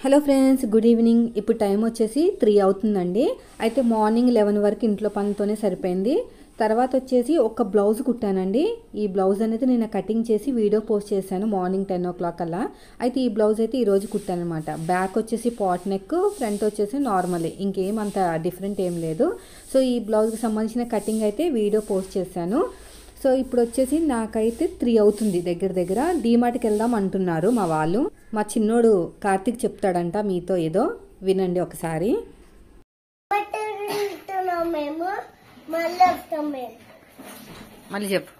hello friends good evening ఇప్పుడు time వచ్చేసి three అవుతుందండి అయితే మార్నింగ్ లెవెన్ వరకు ఇంట్లో పనితోనే సరిపోయింది తర్వాత వచ్చేసి ఒక బ్లౌజ్ కుట్టానండి ఈ బ్లౌజ్ అనేది నేను కటింగ్ చేసి వీడియో పోస్ట్ చేశాను మార్నింగ్ టెన్ ఓ క్లాక్ అలా అయితే ఈ బ్లౌజ్ అయితే ఈరోజు కుట్టానమాట బ్యాక్ వచ్చేసి పాట్ నెక్ ఫ్రంట్ వచ్చేసి నార్మల్ ఇంకేం అంత డిఫరెంట్ ఏం లేదు సో ఈ బ్లౌజ్కి సంబంధించిన కటింగ్ అయితే వీడియో పోస్ట్ చేశాను సో ఇప్పుడు వచ్చేసి నాకైతే త్రీ అవుతుంది దగ్గర దగ్గర డీమార్ట్కి వెళ్దాం అంటున్నారు మా వాళ్ళు మా చిన్నోడు కార్తీక్ చెప్తాడంట మీతో ఏదో వినండి ఒకసారి మళ్ళీ చెప్పు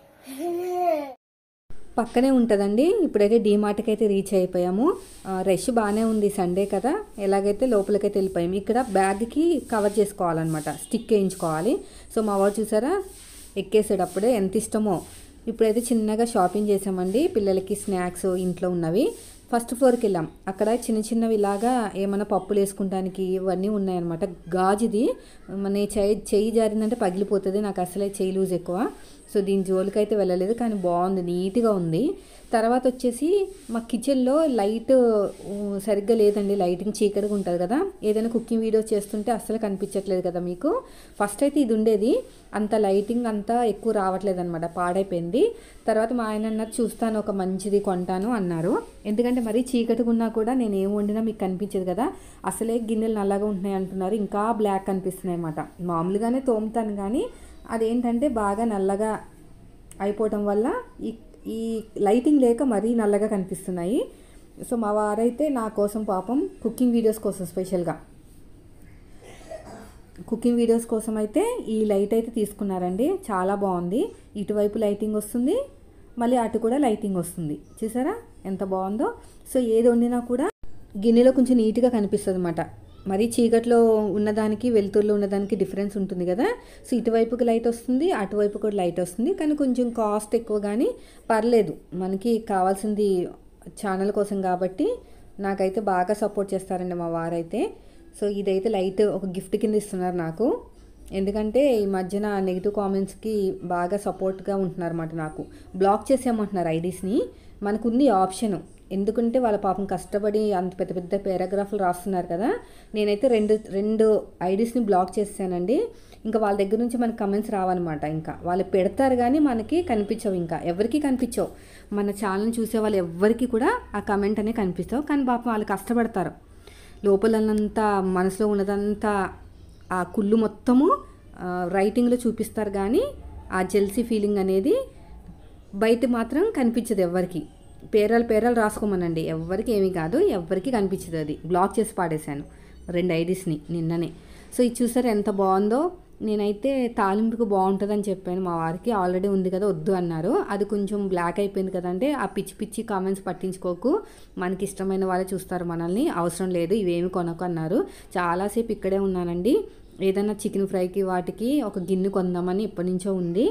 పక్కనే ఉంటుందండి ఇప్పుడైతే డీమార్ట్కి అయితే రీచ్ అయిపోయాము రష్ బాగానే ఉంది సండే కదా ఎలాగైతే లోపలికైతే వెళ్ళిపోయాము ఇక్కడ బ్యాగ్కి కవర్ చేసుకోవాలన్నమాట స్టిక్ వేయించుకోవాలి సో మా వాళ్ళు చూసారా ఎక్కేసేటప్పుడే ఎంత ఇష్టమో ఇప్పుడైతే చిన్నగా షాపింగ్ చేసామండి పిల్లలకి స్నాక్స్ ఇంట్లో ఉన్నవి ఫస్ట్ ఫ్లోర్కి వెళ్ళాం అక్కడ చిన్న చిన్నవి ఇలాగా ఏమైనా పప్పులు వేసుకుంటానికి ఇవన్నీ ఉన్నాయన్నమాట గాజుది మన చెయ్యి చెయ్యి జారిందంటే పగిలిపోతుంది నాకు అసలే చెయ్యి లూజ్ ఎక్కువ సో దీని జోలికి అయితే వెళ్ళలేదు కానీ బాగుంది నీట్గా ఉంది తర్వాత వచ్చేసి మా కిచెన్లో లైట్ సరిగ్గా లేదండి లైటింగ్ చీకటిగా ఉంటుంది కదా ఏదైనా కుకింగ్ వీడియోస్ చేస్తుంటే అస్సలు కనిపించట్లేదు కదా మీకు ఫస్ట్ అయితే ఇది ఉండేది అంత లైటింగ్ అంతా ఎక్కువ రావట్లేదు అనమాట పాడైపోయింది తర్వాత మా ఆయన అన్నారు చూస్తాను ఒక మంచిది కొంటాను అన్నారు ఎందుకంటే ఎందుకంటే మరీ చీకటిగా ఉన్నా కూడా నేను ఏం వండినా మీకు కనిపించదు కదా అసలే గిన్నెలు నల్లగా ఉంటున్నాయి అంటున్నారు ఇంకా బ్లాక్ కనిపిస్తున్నాయి అన్నమాట మామూలుగానే తోముతాను కానీ అదేంటంటే బాగా నల్లగా అయిపోవటం వల్ల ఈ ఈ లైటింగ్ లేక మరీ నల్లగా కనిపిస్తున్నాయి సో మా వారైతే నా కోసం పాపం కుకింగ్ వీడియోస్ కోసం స్పెషల్గా కుకింగ్ వీడియోస్ కోసం అయితే ఈ లైట్ అయితే తీసుకున్నారండి చాలా బాగుంది ఇటువైపు లైటింగ్ వస్తుంది మళ్ళీ అటు కూడా లైటింగ్ వస్తుంది చూసారా ఎంత బాగుందో సో ఏది వండినా కూడా గిన్నెలో కొంచెం నీట్గా కనిపిస్తుంది అనమాట మరి చీకట్లో ఉన్నదానికి వెలుతురులో ఉన్నదానికి డిఫరెన్స్ ఉంటుంది కదా సో ఇటువైపుకి లైట్ వస్తుంది అటువైపు కూడా లైట్ వస్తుంది కానీ కొంచెం కాస్ట్ ఎక్కువ కానీ పర్లేదు మనకి కావాల్సింది ఛానల్ కోసం కాబట్టి నాకైతే బాగా సపోర్ట్ చేస్తారండి మా వారైతే సో ఇదైతే లైట్ ఒక గిఫ్ట్ కింద ఇస్తున్నారు నాకు ఎందుకంటే ఈ మధ్యన నెగిటివ్ కామెంట్స్కి బాగా సపోర్ట్గా ఉంటున్నారన్నమాట నాకు బ్లాక్ చేసేయమంటున్నారు ఐడీస్ని మనకుంది ఆప్షన్ ఎందుకంటే వాళ్ళ పాపం కష్టపడి అంత పెద్ద పెద్ద పారాగ్రాఫ్లు రాస్తున్నారు కదా నేనైతే రెండు రెండు ఐడీస్ని బ్లాక్ చేసానండి ఇంకా వాళ్ళ దగ్గర నుంచి మనకు కమెంట్స్ రావన్నమాట ఇంకా వాళ్ళు పెడతారు కానీ మనకి కనిపించవు ఇంకా ఎవరికి కనిపించవు మన ఛానల్ చూసే వాళ్ళు ఎవరికి కూడా ఆ కమెంట్ అనేది కనిపిస్తావు కానీ పాపం వాళ్ళు కష్టపడతారు లోపలనంతా మనసులో ఉన్నదంతా ఆ కుళ్ళు మొత్తము రైటింగ్లో చూపిస్తారు కానీ ఆ జెల్సీ ఫీలింగ్ అనేది బయట మాత్రం కనిపించదు ఎవ్వరికి పేరాలు పేరాలు రాసుకోమనండి ఎవ్వరికి ఏమీ కాదు ఎవ్వరికి కనిపించదు అది బ్లాక్ చేసి పాడేశాను రెండు ఐడీస్ని నిన్ననే సో ఇది చూసారు ఎంత బాగుందో నేనైతే తాలింపుకు బాగుంటుందని చెప్పాను మా వారికి ఆల్రెడీ ఉంది కదా వద్దు అన్నారు అది కొంచెం బ్లాక్ అయిపోయింది కదంటే ఆ పిచ్చి పిచ్చి కామెంట్స్ పట్టించుకోకు మనకి ఇష్టమైన వాళ్ళే చూస్తారు మనల్ని అవసరం లేదు ఇవేమి కొనకు అన్నారు చాలాసేపు ఇక్కడే ఉన్నానండి ఏదైనా చికెన్ ఫ్రైకి వాటికి ఒక గిన్నె కొందామని ఇప్పటి నుంచో ఉంది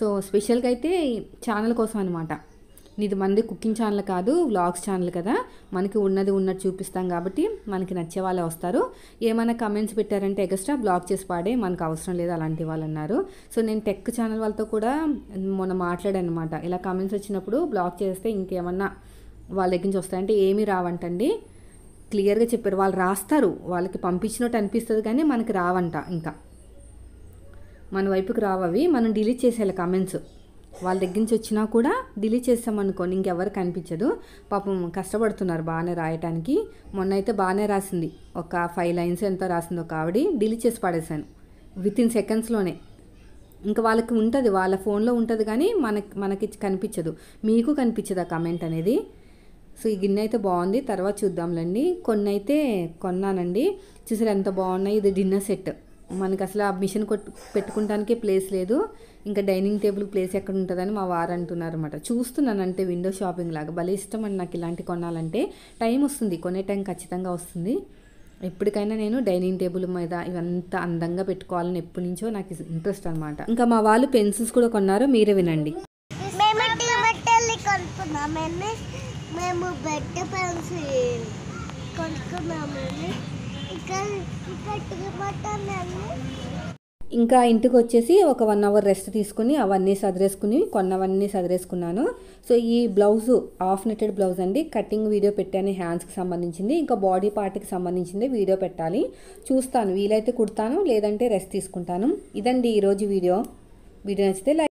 సో స్పెషల్గా అయితే ఛానల్ కోసం అనమాట ఇది మనది కుకింగ్ ఛానల్ కాదు వ్లాగ్స్ ఛానల్ కదా మనకి ఉన్నది ఉన్నట్టు చూపిస్తాం కాబట్టి మనకి నచ్చే వాళ్ళే వస్తారు ఏమైనా కమెంట్స్ పెట్టారంటే ఎక్స్ట్రా బ్లాక్ చేసి పాడే మనకు అవసరం లేదు అలాంటి వాళ్ళు అన్నారు సో నేను టెక్ ఛానల్ వాళ్ళతో కూడా మొన్న మాట్లాడానమాట ఇలా కమెంట్స్ వచ్చినప్పుడు బ్లాక్ చేస్తే ఇంకేమన్నా వాళ్ళ దగ్గర నుంచి వస్తాయంటే ఏమీ రావంటండి క్లియర్గా చెప్పారు వాళ్ళు రాస్తారు వాళ్ళకి పంపించినట్టు అనిపిస్తుంది కానీ మనకి రావంట ఇంకా మన వైపుకి రావవి మనం డిలీట్ చేసేయాలి కమెంట్స్ వాళ్ళ దగ్గర నుంచి వచ్చినా కూడా డిలీట్ చేసామనుకోని ఇంకెవరు కనిపించదు పాపం కష్టపడుతున్నారు బాగానే రాయటానికి మొన్న అయితే బాగానే రాసింది ఒక ఫైవ్ లైన్స్ ఎంత రాసింది ఒక ఆవిడ డిలీట్ చేసి పడేశాను విత్ ఇన్ సెకండ్స్లోనే ఇంకా వాళ్ళకి ఉంటుంది వాళ్ళ ఫోన్లో ఉంటుంది కానీ మనకి మనకి కనిపించదు మీకు కనిపించదు ఆ కమెంట్ అనేది సో ఈ గిన్నె అయితే బాగుంది తర్వాత చూద్దాంలేండి కొన్ని అయితే కొన్నానండి చూసారు ఎంత బాగున్నాయి ఇది డిన్నర్ సెట్ మనకు అసలు ఆ మిషన్ కొట్టు పెట్టుకుంటానికే ప్లేస్ లేదు ఇంకా డైనింగ్ టేబుల్ ప్లేస్ ఎక్కడ ఉంటుందని మా వారు అంటున్నారు అనమాట చూస్తున్నాను అంటే విండో షాపింగ్ లాగా భలే ఇష్టం అండి నాకు ఇలాంటి కొనాలంటే టైం వస్తుంది కొనే టైం ఖచ్చితంగా వస్తుంది ఎప్పటికైనా నేను డైనింగ్ టేబుల్ మీద ఇవంతా అందంగా పెట్టుకోవాలని ఎప్పటి నుంచో నాకు ఇంట్రెస్ట్ అనమాట ఇంకా మా వాళ్ళు పెన్సిల్స్ కూడా కొన్నారు మీరే వినండి మేము పెన్సిల్ ఇక్కడ ఇక్కడ టీ బట్టలు ఇంకా ఇంటికి వచ్చేసి ఒక వన్ అవర్ రెస్ట్ తీసుకుని అవన్నీ సదిరేసుకుని కొన్నవన్నీ సదిరేసుకున్నాను సో ఈ బ్లౌజు హాఫ్ నెటెడ్ బ్లౌజ్ అండి కటింగ్ వీడియో పెట్టాను హ్యాండ్స్కి సంబంధించింది ఇంకా బాడీ పార్ట్కి సంబంధించింది వీడియో పెట్టాలి చూస్తాను వీలైతే కుడతాను లేదంటే రెస్ట్ తీసుకుంటాను ఇదండి ఈరోజు వీడియో వీడియో నచ్చితే లైక్